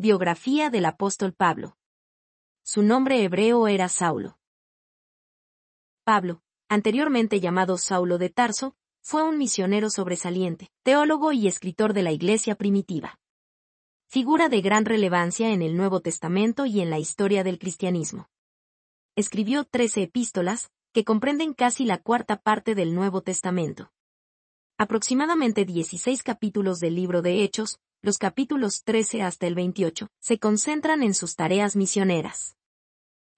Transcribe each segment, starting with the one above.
Biografía del apóstol Pablo. Su nombre hebreo era Saulo. Pablo, anteriormente llamado Saulo de Tarso, fue un misionero sobresaliente, teólogo y escritor de la Iglesia primitiva. Figura de gran relevancia en el Nuevo Testamento y en la historia del cristianismo. Escribió trece epístolas, que comprenden casi la cuarta parte del Nuevo Testamento. Aproximadamente 16 capítulos del libro de Hechos, los capítulos 13 hasta el 28, se concentran en sus tareas misioneras.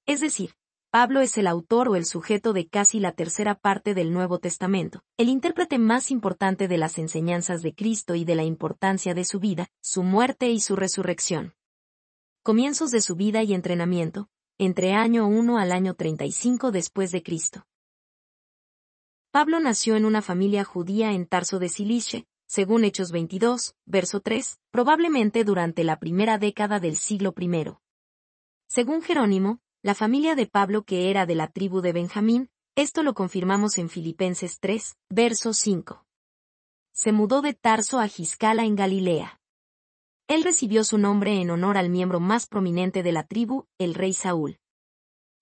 Es decir, Pablo es el autor o el sujeto de casi la tercera parte del Nuevo Testamento, el intérprete más importante de las enseñanzas de Cristo y de la importancia de su vida, su muerte y su resurrección. Comienzos de su vida y entrenamiento, entre año 1 al año 35 después de Cristo. Pablo nació en una familia judía en Tarso de Cilicia según Hechos 22, verso 3, probablemente durante la primera década del siglo I. Según Jerónimo, la familia de Pablo que era de la tribu de Benjamín, esto lo confirmamos en Filipenses 3, verso 5. Se mudó de Tarso a Giscala en Galilea. Él recibió su nombre en honor al miembro más prominente de la tribu, el rey Saúl.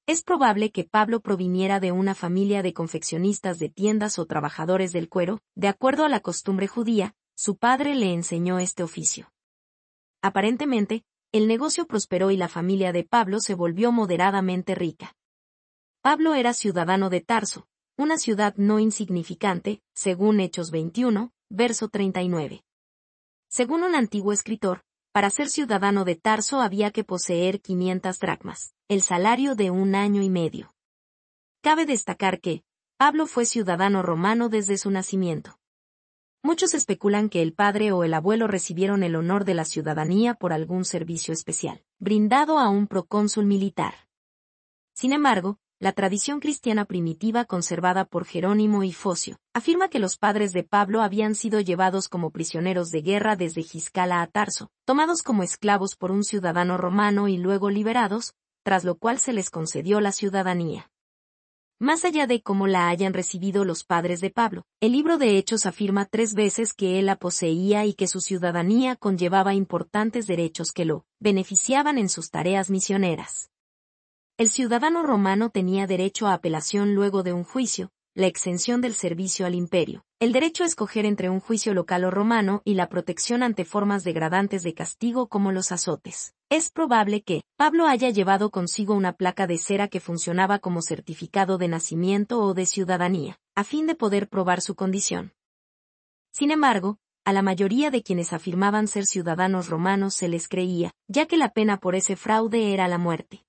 Es probable que Pablo proviniera de una familia de confeccionistas de tiendas o trabajadores del cuero, de acuerdo a la costumbre judía, su padre le enseñó este oficio. Aparentemente, el negocio prosperó y la familia de Pablo se volvió moderadamente rica. Pablo era ciudadano de Tarso, una ciudad no insignificante, según Hechos 21, verso 39. Según un antiguo escritor, para ser ciudadano de Tarso había que poseer 500 dracmas, el salario de un año y medio. Cabe destacar que, Pablo fue ciudadano romano desde su nacimiento. Muchos especulan que el padre o el abuelo recibieron el honor de la ciudadanía por algún servicio especial, brindado a un procónsul militar. Sin embargo, la tradición cristiana primitiva conservada por Jerónimo y Focio, afirma que los padres de Pablo habían sido llevados como prisioneros de guerra desde Giscala a Tarso, tomados como esclavos por un ciudadano romano y luego liberados, tras lo cual se les concedió la ciudadanía. Más allá de cómo la hayan recibido los padres de Pablo, el libro de Hechos afirma tres veces que él la poseía y que su ciudadanía conllevaba importantes derechos que lo beneficiaban en sus tareas misioneras. El ciudadano romano tenía derecho a apelación luego de un juicio, la exención del servicio al imperio, el derecho a escoger entre un juicio local o romano y la protección ante formas degradantes de castigo como los azotes. Es probable que Pablo haya llevado consigo una placa de cera que funcionaba como certificado de nacimiento o de ciudadanía, a fin de poder probar su condición. Sin embargo, a la mayoría de quienes afirmaban ser ciudadanos romanos se les creía, ya que la pena por ese fraude era la muerte.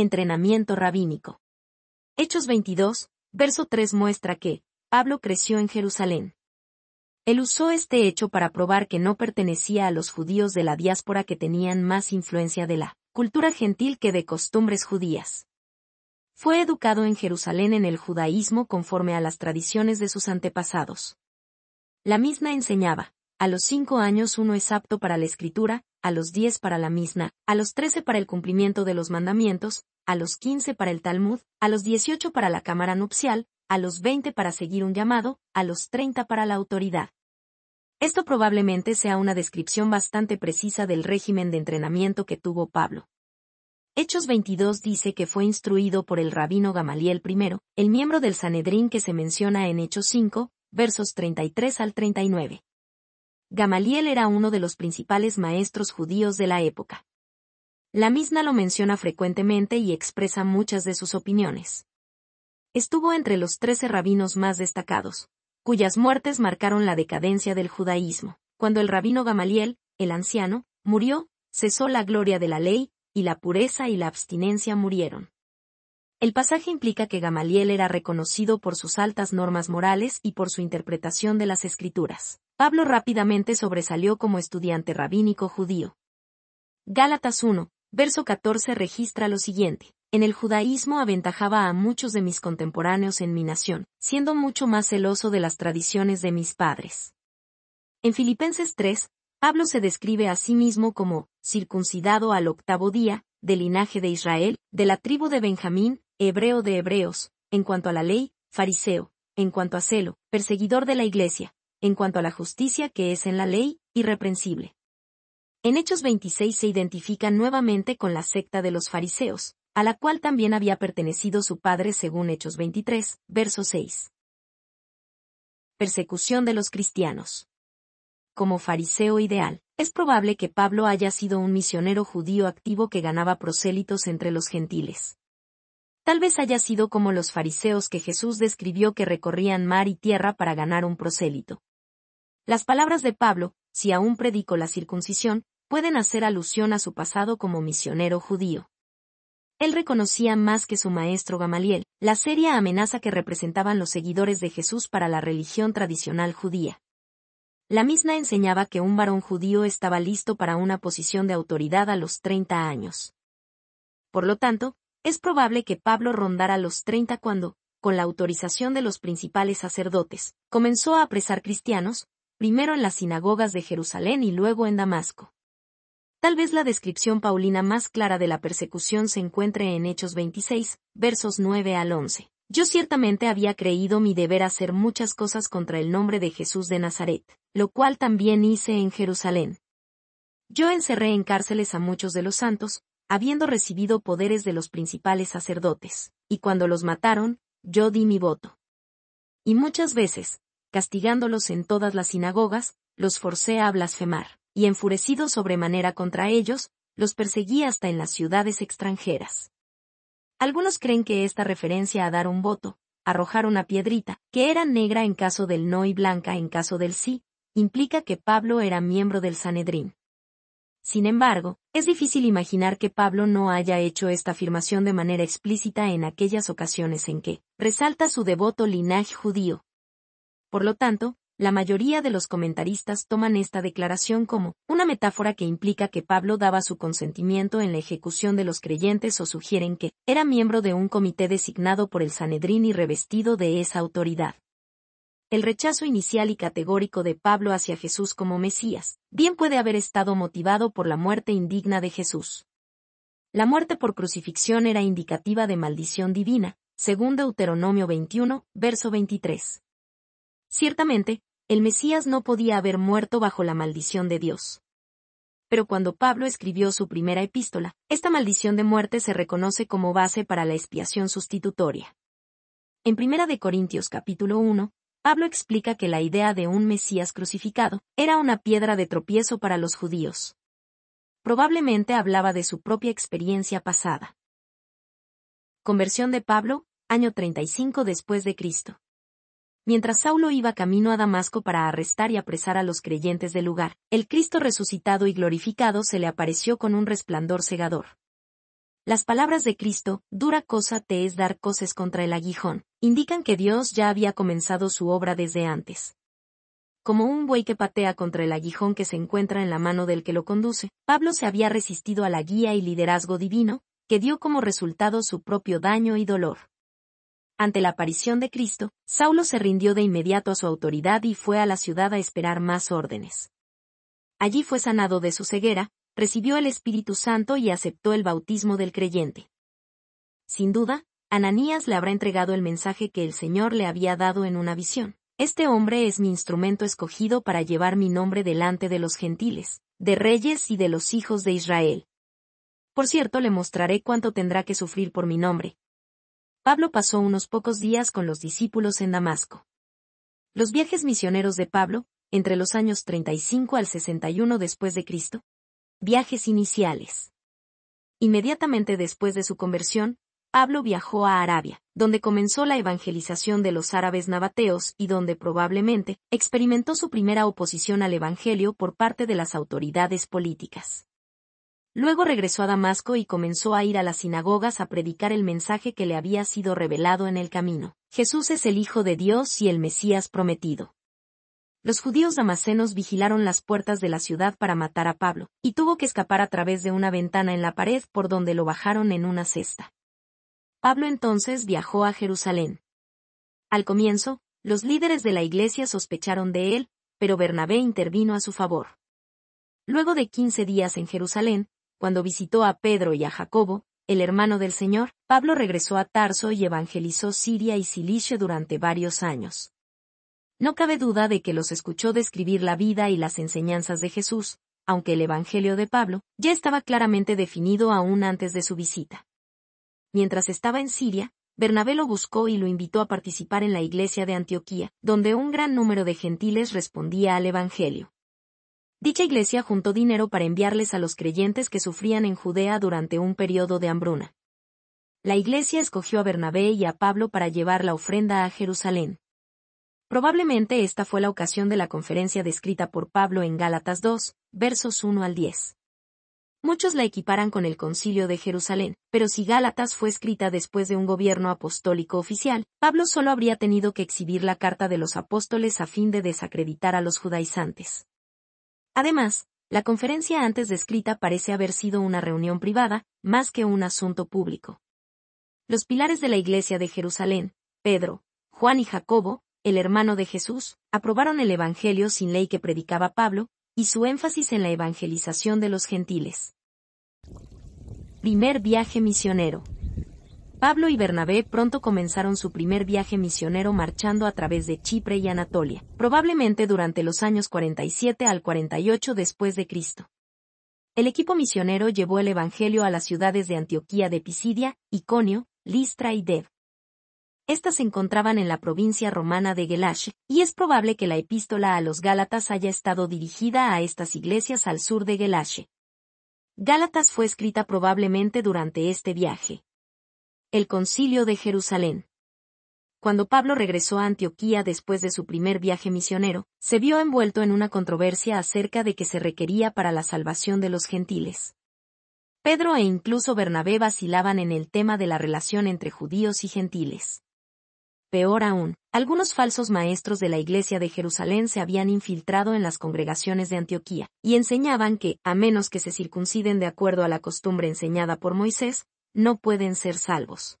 Entrenamiento rabínico. Hechos 22, verso 3 muestra que, Pablo creció en Jerusalén. Él usó este hecho para probar que no pertenecía a los judíos de la diáspora que tenían más influencia de la cultura gentil que de costumbres judías. Fue educado en Jerusalén en el judaísmo conforme a las tradiciones de sus antepasados. La misma enseñaba, a los cinco años uno es apto para la escritura, a los diez para la misna, a los trece para el cumplimiento de los mandamientos, a los quince para el Talmud, a los dieciocho para la cámara nupcial, a los veinte para seguir un llamado, a los treinta para la autoridad. Esto probablemente sea una descripción bastante precisa del régimen de entrenamiento que tuvo Pablo. Hechos 22 dice que fue instruido por el rabino Gamaliel I, el miembro del Sanedrín que se menciona en Hechos 5, versos 33 al 39. Gamaliel era uno de los principales maestros judíos de la época. La misma lo menciona frecuentemente y expresa muchas de sus opiniones. Estuvo entre los trece rabinos más destacados, cuyas muertes marcaron la decadencia del judaísmo. Cuando el rabino Gamaliel, el anciano, murió, cesó la gloria de la ley, y la pureza y la abstinencia murieron. El pasaje implica que Gamaliel era reconocido por sus altas normas morales y por su interpretación de las escrituras. Pablo rápidamente sobresalió como estudiante rabínico judío. Gálatas 1, verso 14 registra lo siguiente. En el judaísmo aventajaba a muchos de mis contemporáneos en mi nación, siendo mucho más celoso de las tradiciones de mis padres. En Filipenses 3, Pablo se describe a sí mismo como circuncidado al octavo día, del linaje de Israel, de la tribu de Benjamín, hebreo de hebreos, en cuanto a la ley, fariseo, en cuanto a celo, perseguidor de la iglesia, en cuanto a la justicia que es en la ley, irreprensible. En Hechos 26 se identifica nuevamente con la secta de los fariseos, a la cual también había pertenecido su padre según Hechos 23, verso 6. Persecución de los cristianos. Como fariseo ideal, es probable que Pablo haya sido un misionero judío activo que ganaba prosélitos entre los gentiles. Tal vez haya sido como los fariseos que Jesús describió que recorrían mar y tierra para ganar un prosélito. Las palabras de Pablo, si aún predico la circuncisión, pueden hacer alusión a su pasado como misionero judío. Él reconocía más que su maestro Gamaliel la seria amenaza que representaban los seguidores de Jesús para la religión tradicional judía. La misma enseñaba que un varón judío estaba listo para una posición de autoridad a los 30 años. Por lo tanto, es probable que Pablo rondara los 30 cuando, con la autorización de los principales sacerdotes, comenzó a apresar cristianos, primero en las sinagogas de Jerusalén y luego en Damasco. Tal vez la descripción paulina más clara de la persecución se encuentre en Hechos 26, versos 9 al 11. Yo ciertamente había creído mi deber hacer muchas cosas contra el nombre de Jesús de Nazaret, lo cual también hice en Jerusalén. Yo encerré en cárceles a muchos de los santos, habiendo recibido poderes de los principales sacerdotes, y cuando los mataron, yo di mi voto. Y muchas veces, castigándolos en todas las sinagogas, los forcé a blasfemar, y enfurecido sobremanera contra ellos, los perseguí hasta en las ciudades extranjeras. Algunos creen que esta referencia a dar un voto, arrojar una piedrita, que era negra en caso del no y blanca en caso del sí, implica que Pablo era miembro del Sanedrín. Sin embargo, es difícil imaginar que Pablo no haya hecho esta afirmación de manera explícita en aquellas ocasiones en que resalta su devoto linaje judío. Por lo tanto, la mayoría de los comentaristas toman esta declaración como una metáfora que implica que Pablo daba su consentimiento en la ejecución de los creyentes o sugieren que era miembro de un comité designado por el Sanedrín y revestido de esa autoridad el rechazo inicial y categórico de Pablo hacia Jesús como Mesías, bien puede haber estado motivado por la muerte indigna de Jesús. La muerte por crucifixión era indicativa de maldición divina, según Deuteronomio 21, verso 23. Ciertamente, el Mesías no podía haber muerto bajo la maldición de Dios. Pero cuando Pablo escribió su primera epístola, esta maldición de muerte se reconoce como base para la expiación sustitutoria. En 1 Corintios capítulo 1, Pablo explica que la idea de un Mesías crucificado era una piedra de tropiezo para los judíos. Probablemente hablaba de su propia experiencia pasada. Conversión de Pablo, año 35 después de Cristo. Mientras Saulo iba camino a Damasco para arrestar y apresar a los creyentes del lugar, el Cristo resucitado y glorificado se le apareció con un resplandor cegador. Las palabras de Cristo, dura cosa te es dar coces contra el aguijón, indican que Dios ya había comenzado su obra desde antes. Como un buey que patea contra el aguijón que se encuentra en la mano del que lo conduce, Pablo se había resistido a la guía y liderazgo divino, que dio como resultado su propio daño y dolor. Ante la aparición de Cristo, Saulo se rindió de inmediato a su autoridad y fue a la ciudad a esperar más órdenes. Allí fue sanado de su ceguera, recibió el Espíritu Santo y aceptó el bautismo del creyente. Sin duda, Ananías le habrá entregado el mensaje que el Señor le había dado en una visión. Este hombre es mi instrumento escogido para llevar mi nombre delante de los gentiles, de reyes y de los hijos de Israel. Por cierto, le mostraré cuánto tendrá que sufrir por mi nombre. Pablo pasó unos pocos días con los discípulos en Damasco. Los viajes misioneros de Pablo, entre los años 35 al 61 después de Cristo. Viajes iniciales. Inmediatamente después de su conversión, Pablo viajó a Arabia, donde comenzó la evangelización de los árabes nabateos y donde probablemente experimentó su primera oposición al Evangelio por parte de las autoridades políticas. Luego regresó a Damasco y comenzó a ir a las sinagogas a predicar el mensaje que le había sido revelado en el camino. Jesús es el Hijo de Dios y el Mesías prometido. Los judíos damascenos vigilaron las puertas de la ciudad para matar a Pablo, y tuvo que escapar a través de una ventana en la pared por donde lo bajaron en una cesta. Pablo entonces viajó a Jerusalén. Al comienzo, los líderes de la iglesia sospecharon de él, pero Bernabé intervino a su favor. Luego de quince días en Jerusalén, cuando visitó a Pedro y a Jacobo, el hermano del Señor, Pablo regresó a Tarso y evangelizó Siria y Cilicia durante varios años. No cabe duda de que los escuchó describir la vida y las enseñanzas de Jesús, aunque el Evangelio de Pablo ya estaba claramente definido aún antes de su visita mientras estaba en Siria, Bernabé lo buscó y lo invitó a participar en la iglesia de Antioquía, donde un gran número de gentiles respondía al Evangelio. Dicha iglesia juntó dinero para enviarles a los creyentes que sufrían en Judea durante un periodo de hambruna. La iglesia escogió a Bernabé y a Pablo para llevar la ofrenda a Jerusalén. Probablemente esta fue la ocasión de la conferencia descrita por Pablo en Gálatas 2, versos 1 al 10. Muchos la equiparan con el concilio de Jerusalén, pero si Gálatas fue escrita después de un gobierno apostólico oficial, Pablo solo habría tenido que exhibir la carta de los apóstoles a fin de desacreditar a los judaizantes. Además, la conferencia antes descrita parece haber sido una reunión privada, más que un asunto público. Los pilares de la Iglesia de Jerusalén, Pedro, Juan y Jacobo, el hermano de Jesús, aprobaron el Evangelio sin ley que predicaba Pablo, y su énfasis en la evangelización de los gentiles. Primer viaje misionero. Pablo y Bernabé pronto comenzaron su primer viaje misionero marchando a través de Chipre y Anatolia, probablemente durante los años 47 al 48 después de Cristo. El equipo misionero llevó el Evangelio a las ciudades de Antioquía de Pisidia, Iconio, Listra y Dev. Estas se encontraban en la provincia romana de Gelash, y es probable que la epístola a los Gálatas haya estado dirigida a estas iglesias al sur de Gelash. Gálatas fue escrita probablemente durante este viaje. El Concilio de Jerusalén. Cuando Pablo regresó a Antioquía después de su primer viaje misionero, se vio envuelto en una controversia acerca de que se requería para la salvación de los gentiles. Pedro e incluso Bernabé vacilaban en el tema de la relación entre judíos y gentiles. Peor aún, algunos falsos maestros de la Iglesia de Jerusalén se habían infiltrado en las congregaciones de Antioquía, y enseñaban que, a menos que se circunciden de acuerdo a la costumbre enseñada por Moisés, no pueden ser salvos.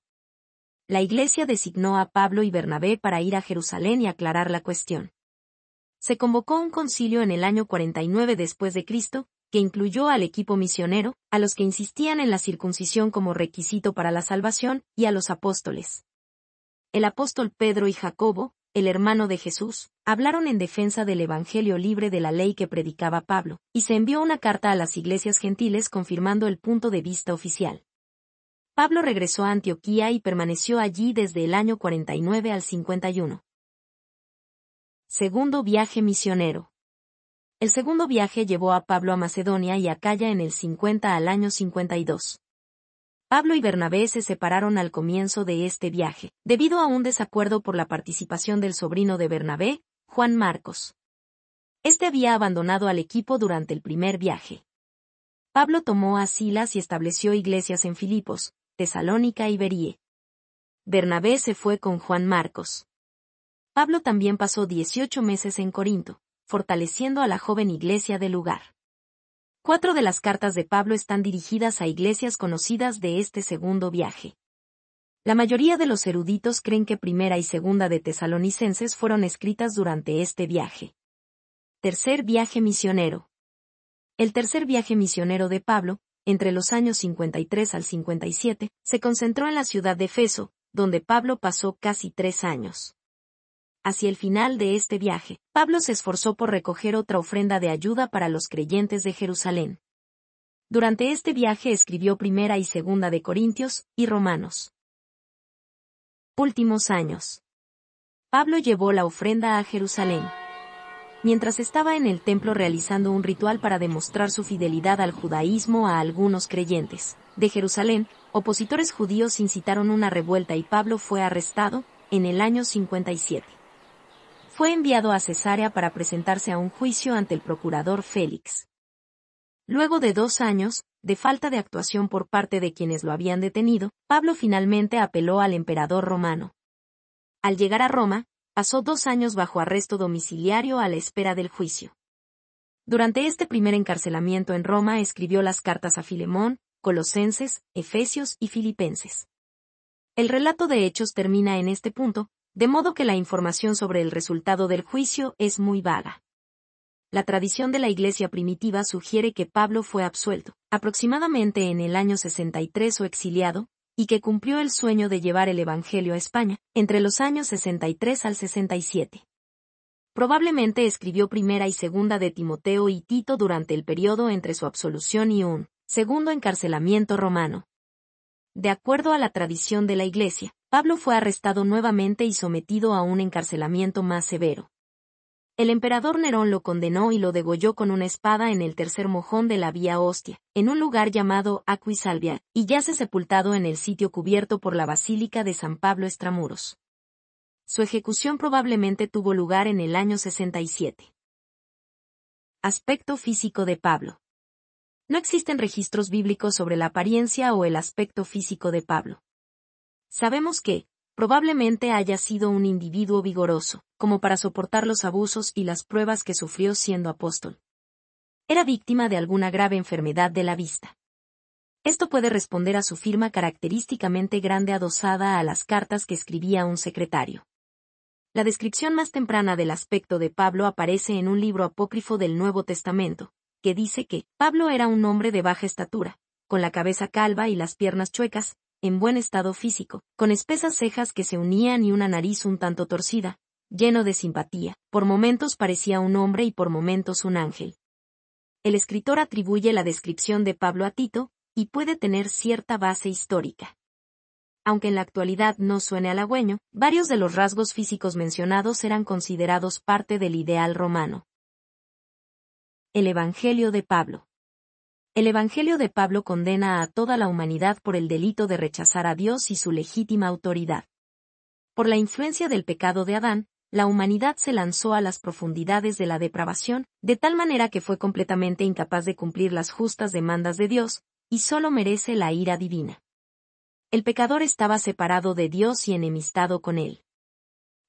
La Iglesia designó a Pablo y Bernabé para ir a Jerusalén y aclarar la cuestión. Se convocó un concilio en el año 49 después de Cristo, que incluyó al equipo misionero, a los que insistían en la circuncisión como requisito para la salvación, y a los apóstoles el apóstol Pedro y Jacobo, el hermano de Jesús, hablaron en defensa del Evangelio libre de la ley que predicaba Pablo, y se envió una carta a las iglesias gentiles confirmando el punto de vista oficial. Pablo regresó a Antioquía y permaneció allí desde el año 49 al 51. Segundo viaje misionero. El segundo viaje llevó a Pablo a Macedonia y a Acaya en el 50 al año 52. Pablo y Bernabé se separaron al comienzo de este viaje, debido a un desacuerdo por la participación del sobrino de Bernabé, Juan Marcos. Este había abandonado al equipo durante el primer viaje. Pablo tomó a Silas y estableció iglesias en Filipos, Tesalónica y Beríe. Bernabé se fue con Juan Marcos. Pablo también pasó 18 meses en Corinto, fortaleciendo a la joven iglesia del lugar. Cuatro de las cartas de Pablo están dirigidas a iglesias conocidas de este segundo viaje. La mayoría de los eruditos creen que primera y segunda de tesalonicenses fueron escritas durante este viaje. Tercer viaje misionero. El tercer viaje misionero de Pablo, entre los años 53 al 57, se concentró en la ciudad de Feso, donde Pablo pasó casi tres años. Hacia el final de este viaje, Pablo se esforzó por recoger otra ofrenda de ayuda para los creyentes de Jerusalén. Durante este viaje escribió Primera y Segunda de Corintios y Romanos. Últimos años. Pablo llevó la ofrenda a Jerusalén. Mientras estaba en el templo realizando un ritual para demostrar su fidelidad al judaísmo a algunos creyentes de Jerusalén, opositores judíos incitaron una revuelta y Pablo fue arrestado en el año 57 fue enviado a Cesarea para presentarse a un juicio ante el procurador Félix. Luego de dos años, de falta de actuación por parte de quienes lo habían detenido, Pablo finalmente apeló al emperador romano. Al llegar a Roma, pasó dos años bajo arresto domiciliario a la espera del juicio. Durante este primer encarcelamiento en Roma escribió las cartas a Filemón, Colosenses, Efesios y Filipenses. El relato de hechos termina en este punto, de modo que la información sobre el resultado del juicio es muy vaga. La tradición de la Iglesia primitiva sugiere que Pablo fue absuelto, aproximadamente en el año 63 o exiliado, y que cumplió el sueño de llevar el Evangelio a España, entre los años 63 al 67. Probablemente escribió primera y segunda de Timoteo y Tito durante el periodo entre su absolución y un segundo encarcelamiento romano. De acuerdo a la tradición de la Iglesia, Pablo fue arrestado nuevamente y sometido a un encarcelamiento más severo. El emperador Nerón lo condenó y lo degolló con una espada en el tercer mojón de la Vía Hostia, en un lugar llamado Aquisalvia, y yace sepultado en el sitio cubierto por la Basílica de San Pablo Estramuros. Su ejecución probablemente tuvo lugar en el año 67. Aspecto físico de Pablo. No existen registros bíblicos sobre la apariencia o el aspecto físico de Pablo. Sabemos que, probablemente haya sido un individuo vigoroso, como para soportar los abusos y las pruebas que sufrió siendo apóstol. Era víctima de alguna grave enfermedad de la vista. Esto puede responder a su firma característicamente grande adosada a las cartas que escribía un secretario. La descripción más temprana del aspecto de Pablo aparece en un libro apócrifo del Nuevo Testamento, que dice que Pablo era un hombre de baja estatura, con la cabeza calva y las piernas chuecas, en buen estado físico, con espesas cejas que se unían y una nariz un tanto torcida, lleno de simpatía, por momentos parecía un hombre y por momentos un ángel. El escritor atribuye la descripción de Pablo a Tito, y puede tener cierta base histórica. Aunque en la actualidad no suene halagüeño, varios de los rasgos físicos mencionados eran considerados parte del ideal romano. El Evangelio de Pablo el Evangelio de Pablo condena a toda la humanidad por el delito de rechazar a Dios y su legítima autoridad. Por la influencia del pecado de Adán, la humanidad se lanzó a las profundidades de la depravación, de tal manera que fue completamente incapaz de cumplir las justas demandas de Dios, y solo merece la ira divina. El pecador estaba separado de Dios y enemistado con él.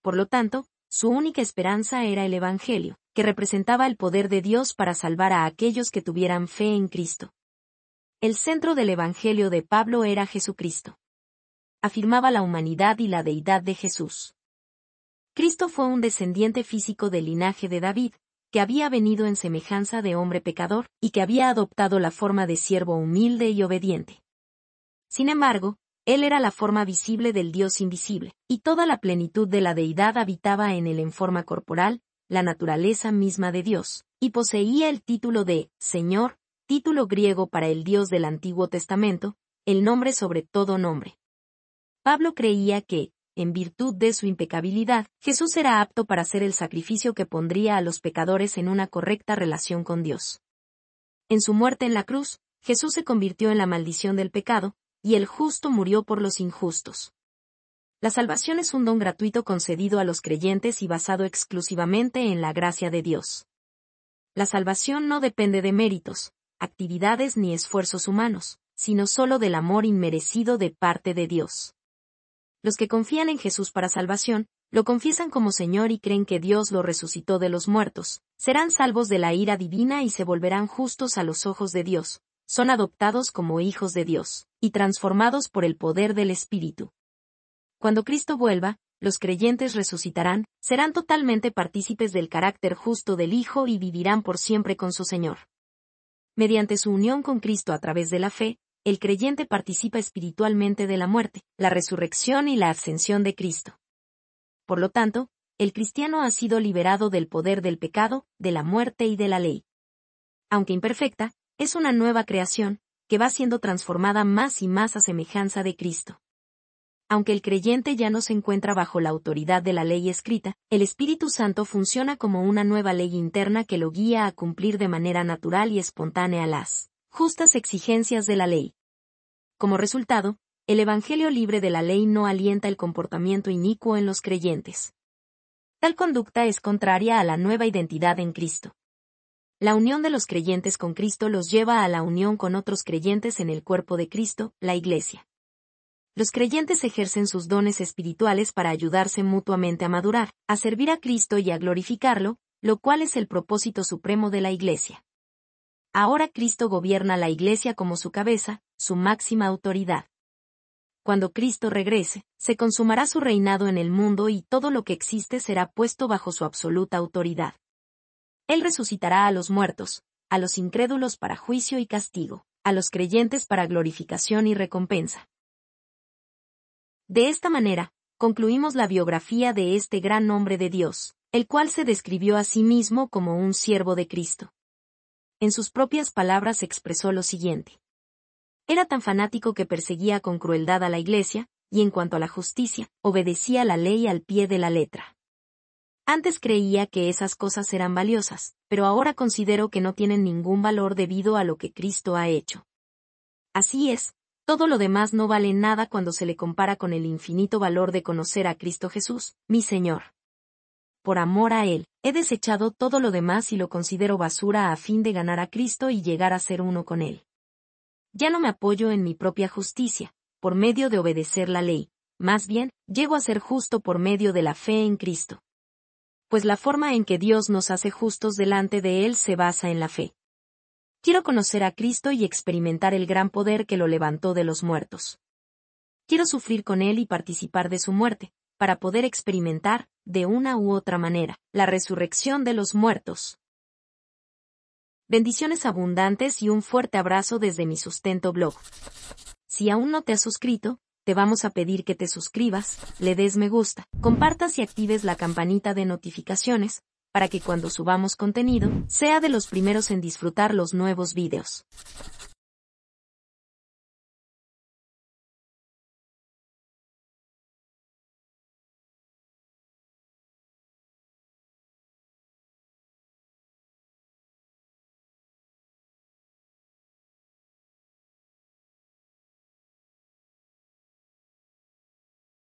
Por lo tanto, su única esperanza era el Evangelio, que representaba el poder de Dios para salvar a aquellos que tuvieran fe en Cristo. El centro del Evangelio de Pablo era Jesucristo. Afirmaba la humanidad y la deidad de Jesús. Cristo fue un descendiente físico del linaje de David, que había venido en semejanza de hombre pecador, y que había adoptado la forma de siervo humilde y obediente. Sin embargo, él era la forma visible del Dios invisible, y toda la plenitud de la deidad habitaba en él en forma corporal, la naturaleza misma de Dios, y poseía el título de Señor, título griego para el Dios del Antiguo Testamento, el nombre sobre todo nombre. Pablo creía que, en virtud de su impecabilidad, Jesús era apto para hacer el sacrificio que pondría a los pecadores en una correcta relación con Dios. En su muerte en la cruz, Jesús se convirtió en la maldición del pecado, y el justo murió por los injustos. La salvación es un don gratuito concedido a los creyentes y basado exclusivamente en la gracia de Dios. La salvación no depende de méritos, actividades ni esfuerzos humanos, sino solo del amor inmerecido de parte de Dios. Los que confían en Jesús para salvación, lo confiesan como Señor y creen que Dios lo resucitó de los muertos, serán salvos de la ira divina y se volverán justos a los ojos de Dios, son adoptados como hijos de Dios, y transformados por el poder del Espíritu. Cuando Cristo vuelva, los creyentes resucitarán, serán totalmente partícipes del carácter justo del Hijo y vivirán por siempre con su Señor. Mediante su unión con Cristo a través de la fe, el creyente participa espiritualmente de la muerte, la resurrección y la ascensión de Cristo. Por lo tanto, el cristiano ha sido liberado del poder del pecado, de la muerte y de la ley. Aunque imperfecta, es una nueva creación, que va siendo transformada más y más a semejanza de Cristo. Aunque el creyente ya no se encuentra bajo la autoridad de la ley escrita, el Espíritu Santo funciona como una nueva ley interna que lo guía a cumplir de manera natural y espontánea las justas exigencias de la ley. Como resultado, el Evangelio libre de la ley no alienta el comportamiento inicuo en los creyentes. Tal conducta es contraria a la nueva identidad en Cristo. La unión de los creyentes con Cristo los lleva a la unión con otros creyentes en el cuerpo de Cristo, la Iglesia. Los creyentes ejercen sus dones espirituales para ayudarse mutuamente a madurar, a servir a Cristo y a glorificarlo, lo cual es el propósito supremo de la Iglesia. Ahora Cristo gobierna la Iglesia como su cabeza, su máxima autoridad. Cuando Cristo regrese, se consumará su reinado en el mundo y todo lo que existe será puesto bajo su absoluta autoridad. Él resucitará a los muertos, a los incrédulos para juicio y castigo, a los creyentes para glorificación y recompensa. De esta manera, concluimos la biografía de este gran hombre de Dios, el cual se describió a sí mismo como un siervo de Cristo. En sus propias palabras expresó lo siguiente. Era tan fanático que perseguía con crueldad a la Iglesia, y en cuanto a la justicia, obedecía la ley al pie de la letra. Antes creía que esas cosas eran valiosas, pero ahora considero que no tienen ningún valor debido a lo que Cristo ha hecho. Así es, todo lo demás no vale nada cuando se le compara con el infinito valor de conocer a Cristo Jesús, mi Señor. Por amor a Él, he desechado todo lo demás y lo considero basura a fin de ganar a Cristo y llegar a ser uno con Él. Ya no me apoyo en mi propia justicia, por medio de obedecer la ley, más bien, llego a ser justo por medio de la fe en Cristo pues la forma en que Dios nos hace justos delante de Él se basa en la fe. Quiero conocer a Cristo y experimentar el gran poder que lo levantó de los muertos. Quiero sufrir con Él y participar de su muerte, para poder experimentar, de una u otra manera, la resurrección de los muertos. Bendiciones abundantes y un fuerte abrazo desde mi sustento blog. Si aún no te has suscrito, vamos a pedir que te suscribas, le des me gusta, compartas y actives la campanita de notificaciones, para que cuando subamos contenido, sea de los primeros en disfrutar los nuevos vídeos.